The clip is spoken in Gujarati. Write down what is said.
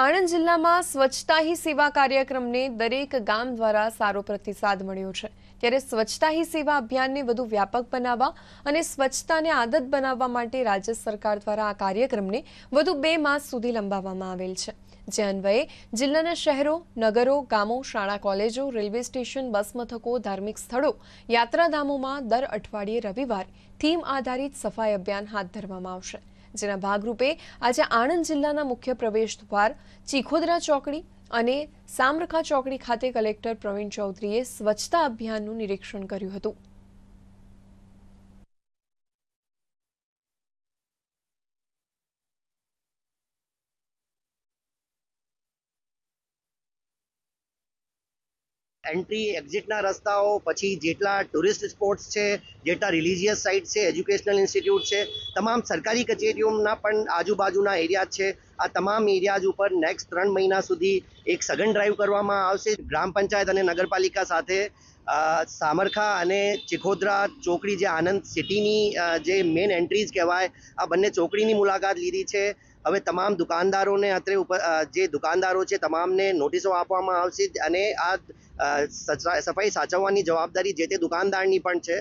આણંદ જિલ્લામાં સ્વચ્છતા હી સેવા કાર્યક્રમને દરેક ગામ દ્વારા સારો પ્રતિસાદ મળ્યો છે ત્યારે સ્વચ્છતા હી સેવા અભિયાનને વધુ વ્યાપક બનાવવા અને સ્વચ્છતાને આદત બનાવવા માટે રાજ્ય સરકાર દ્વારા આ કાર્યક્રમને વધુ બે માસ સુધી લંબાવવામાં આવેલ છે જે અન્વયે જિલ્લાના શહેરો નગરો ગામો શાળા કોલેજો રેલવે સ્ટેશન બસ મથકો ધાર્મિક સ્થળો યાત્રાધામોમાં દર અઠવાડિયે રવિવાર થીમ આધારિત સફાઈ અભિયાન હાથ ધરવામાં આવશે જેના ભાગરૂપે આજે આણંદ જિલ્લાના મુખ્ય પ્રવેશદ્વાર દ્વાર ચીખોદરા ચોકડી અને સામરખા ચોકડી ખાતે કલેક્ટર પ્રવીણ ચૌધરીએ સ્વચ્છતા અભિયાનનું નિરીક્ષણ કર્યું હતું એન્ટ્રી એક્ઝિટના રસ્તાઓ પછી જેટલા ટુરિસ્ટ સ્પોટ્સ છે જેટલા રિલિજિયસ સાઇટ છે એજ્યુકેશનલ ઇન્સ્ટિટ્યૂટ છે તમામ સરકારી કચેરીઓના પણ આજુબાજુના એરિયા છે આ તમામ એરિયાઝ ઉપર નેક્સ્ટ ત્રણ મહિના સુધી એક સઘન ડ્રાઈવ કરવામાં આવશે ગ્રામ પંચાયત અને નગરપાલિકા સાથે સામરખા અને ચિખોદરા ચોકડી જે આનંદ સિટીની જે મેઇન એન્ટ્રીઝ કહેવાય આ બંને ચોકડીની મુલાકાત લીધી છે હવે તમામ દુકાનદારોને અત્રે ઉપર જે દુકાનદારો છે તમામને નોટિસો આપવામાં આવશે અને આ સફાઈ સાચવવાની જવાબદારી જે તે દુકાનદારની પણ છે